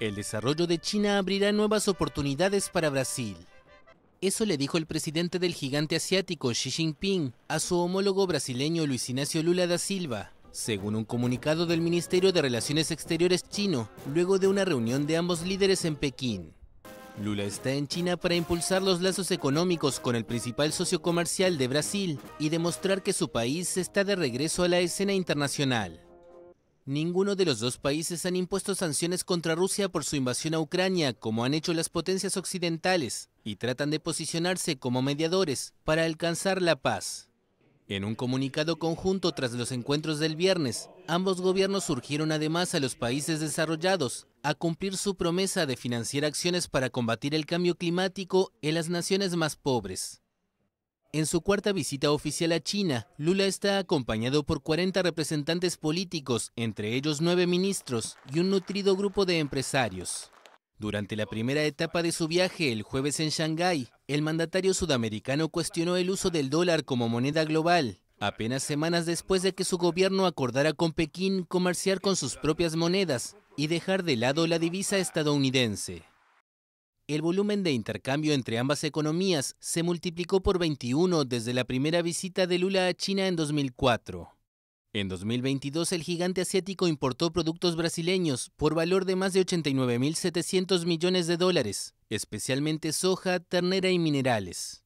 El desarrollo de China abrirá nuevas oportunidades para Brasil. Eso le dijo el presidente del gigante asiático Xi Jinping a su homólogo brasileño Luis Ignacio Lula da Silva, según un comunicado del Ministerio de Relaciones Exteriores chino, luego de una reunión de ambos líderes en Pekín. Lula está en China para impulsar los lazos económicos con el principal socio comercial de Brasil y demostrar que su país está de regreso a la escena internacional. Ninguno de los dos países han impuesto sanciones contra Rusia por su invasión a Ucrania, como han hecho las potencias occidentales, y tratan de posicionarse como mediadores para alcanzar la paz. En un comunicado conjunto tras los encuentros del viernes, ambos gobiernos surgieron además a los países desarrollados a cumplir su promesa de financiar acciones para combatir el cambio climático en las naciones más pobres. En su cuarta visita oficial a China, Lula está acompañado por 40 representantes políticos, entre ellos nueve ministros y un nutrido grupo de empresarios. Durante la primera etapa de su viaje, el jueves en Shanghái, el mandatario sudamericano cuestionó el uso del dólar como moneda global, apenas semanas después de que su gobierno acordara con Pekín comerciar con sus propias monedas y dejar de lado la divisa estadounidense el volumen de intercambio entre ambas economías se multiplicó por 21 desde la primera visita de Lula a China en 2004. En 2022, el gigante asiático importó productos brasileños por valor de más de 89.700 millones de dólares, especialmente soja, ternera y minerales.